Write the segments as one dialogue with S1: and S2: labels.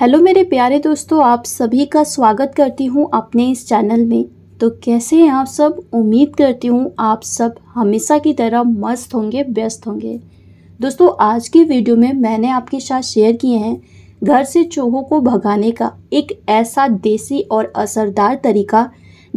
S1: hello मेरे प्यारे दोस्तों आप सभी का स्वागत करती हूं अपने इस चैनल में तो कैसे हैं आप सब उम्मीद करती हूं आप सब हमेशा की तरह मस्त होंगे व्यस्त होंगे दोस्तों आज की वीडियो में मैंने आपके साथ शेयर किए हैं घर से चूहों को भगाने का एक ऐसा देसी और असरदार तरीका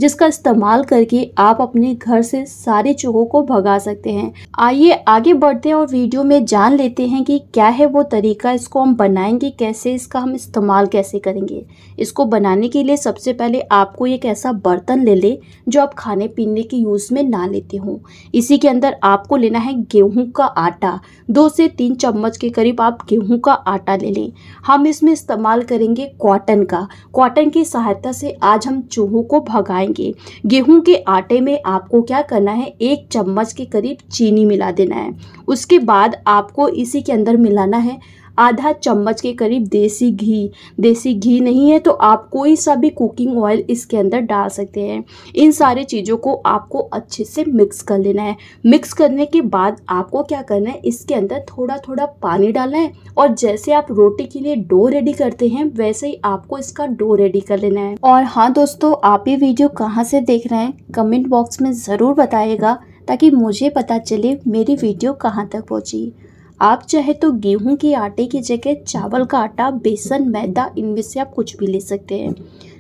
S1: जिसका इस्तेमाल करके आप अपने घर से सारे चूहों को भगा सकते हैं आइए आगे बढ़ते हैं और वीडियो में जान लेते हैं कि क्या है वो तरीका इसको हम बनाएंगे कैसे इसका हम इस्तेमाल कैसे करेंगे इसको बनाने के लिए सबसे पहले आपको एक ऐसा बर्तन ले लें जो आप खाने पीने के यूज़ में ना लेते हों इसी के अंदर आपको लेना है गेहूं का आटा दो से तीन चम्मच के करीब आप गेहूं का आटा ले लें हम इसमें इस्तेमाल करेंगे कॉटन का कॉटन की सहायता से आज हम चूहों को भगाएंगे जाएंगे गेहूं के आटे में आपको क्या करना है एक चम्मच के करीब चीनी मिला देना है उसके बाद आपको इसी के अंदर मिलाना है आधा चम्मच के करीब देसी घी देसी घी नहीं है तो आप कोई सा भी कुकिंग ऑयल इसके अंदर डाल सकते हैं इन सारे चीज़ों को आपको अच्छे से मिक्स कर लेना है मिक्स करने के बाद आपको क्या करना है इसके अंदर थोड़ा थोड़ा पानी डालना है और जैसे आप रोटी के लिए डो रेडी करते हैं वैसे ही आपको इसका डो रेडी कर लेना है और हाँ दोस्तों आप ये वीडियो कहाँ से देख रहे हैं कमेंट बॉक्स में ज़रूर बताइएगा ताकि मुझे पता चले मेरी वीडियो कहाँ तक पहुँची आप चाहे तो गेहूं के आटे की जगह चावल का आटा बेसन मैदा इनमें से आप कुछ भी ले सकते हैं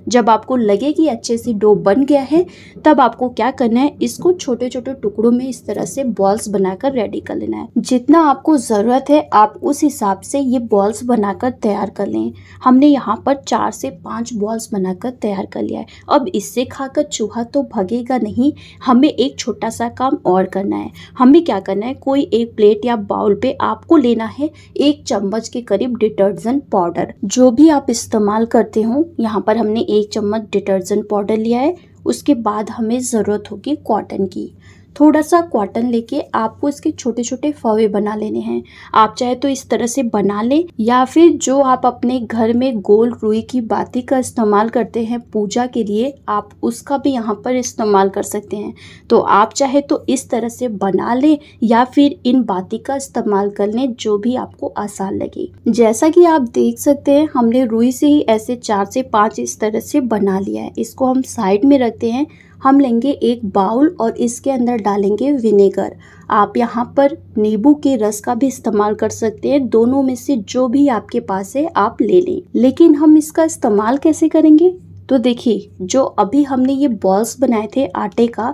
S1: जब आपको लगे कि अच्छे से डो बन गया है तब आपको क्या करना है इसको छोटे छोटे टुकड़ों में इस तरह से बॉल्स बनाकर रेडी कर लेना है जितना आपको ज़रूरत है आप उस हिसाब से ये बॉल्स बनाकर तैयार कर लें हमने यहाँ पर चार से पाँच बॉल्स बनाकर तैयार कर लिया है अब इससे खाकर चूहा तो भगेगा नहीं हमें एक छोटा सा काम और करना है हमें क्या करना है कोई एक प्लेट या बाउल पे आपको लेना है एक चम्मच के करीब डिटर्जेंट पाउडर जो भी आप इस्तेमाल करते हो यहाँ पर हमने एक चम्मच डिटर्जेंट पाउडर लिया है उसके बाद हमें ज़रूरत होगी कॉटन की थोड़ा सा क्वाटन लेके आपको इसके छोटे छोटे फवे बना लेने हैं आप चाहे तो इस तरह से बना लें या फिर जो आप अपने घर में गोल रुई की बाती का इस्तेमाल करते हैं पूजा के लिए आप उसका भी यहाँ पर इस्तेमाल कर सकते हैं तो आप चाहे तो इस तरह से बना लें या फिर इन बाती का इस्तेमाल कर लें जो भी आपको आसान लगे जैसा कि आप देख सकते हैं हमने रुई से ही ऐसे चार से पाँच इस तरह से बना लिया है इसको हम साइड में रखते हैं हम लेंगे एक बाउल और इसके अंदर डालेंगे विनेगर आप यहाँ पर नींबू के रस का भी इस्तेमाल कर सकते हैं दोनों में से जो भी आपके पास है आप ले लें लेकिन हम इसका इस्तेमाल कैसे करेंगे तो देखिए जो अभी हमने ये बॉल्स बनाए थे आटे का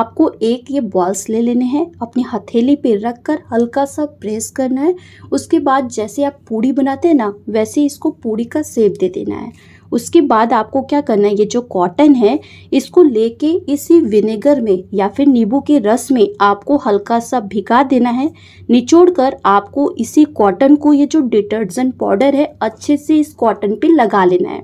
S1: आपको एक ये बॉल्स ले लेने हैं अपनी हथेली पे रख कर हल्का सा प्रेस करना है उसके बाद जैसे आप पूड़ी बनाते हैं ना वैसे इसको पूड़ी का सेप दे देना है उसके बाद आपको क्या करना है ये जो कॉटन है इसको लेके इसी विनेगर में या फिर नींबू के रस में आपको हल्का सा भिगा देना है निचोड़ कर आपको इसी कॉटन को ये जो डिटर्जेंट पाउडर है अच्छे से इस कॉटन पे लगा लेना है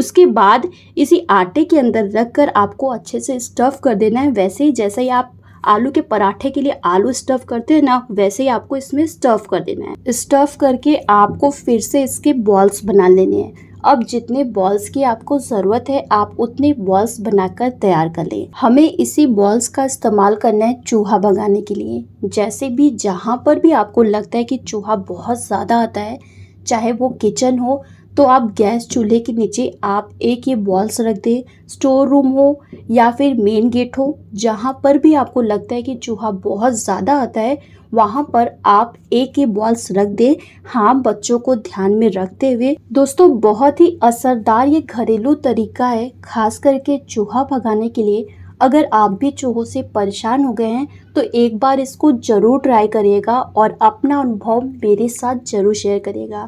S1: उसके बाद इसी आटे के अंदर रख कर आपको अच्छे से स्टफ़ कर देना है वैसे ही जैसे ही आप आलू के पराठे के लिए आलू स्टफ़ करते हैं ना वैसे ही आपको इसमें स्टफ़ कर देना है स्टफ़ करके आपको फिर से इसके बॉल्स बना लेने हैं अब जितने बॉल्स की आपको ज़रूरत है आप उतने बॉल्स बनाकर तैयार कर लें हमें इसी बॉल्स का इस्तेमाल करना है चूहा भगाने के लिए जैसे भी जहाँ पर भी आपको लगता है कि चूहा बहुत ज़्यादा आता है चाहे वो किचन हो तो आप गैस चूल्हे के नीचे आप एक ये बॉल्स रख दें स्टोर रूम हो या फिर मेन गेट हो जहाँ पर भी आपको लगता है कि चूहा बहुत ज़्यादा आता है वहाँ पर आप एक ये बॉल्स रख दें हाँ बच्चों को ध्यान में रखते हुए दोस्तों बहुत ही असरदार ये घरेलू तरीका है खास करके चूहा भगाने के लिए अगर आप भी चूहों से परेशान हो गए हैं तो एक बार इसको ज़रूर ट्राई करिएगा और अपना अनुभव मेरे साथ ज़रूर शेयर करिएगा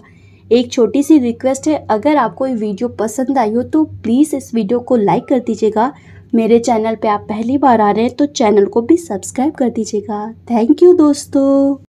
S1: एक छोटी सी रिक्वेस्ट है अगर आपको ये वीडियो पसंद आई हो तो प्लीज़ इस वीडियो को लाइक कर दीजिएगा मेरे चैनल पे आप पहली बार आ रहे हैं तो चैनल को भी सब्सक्राइब कर दीजिएगा थैंक यू दोस्तों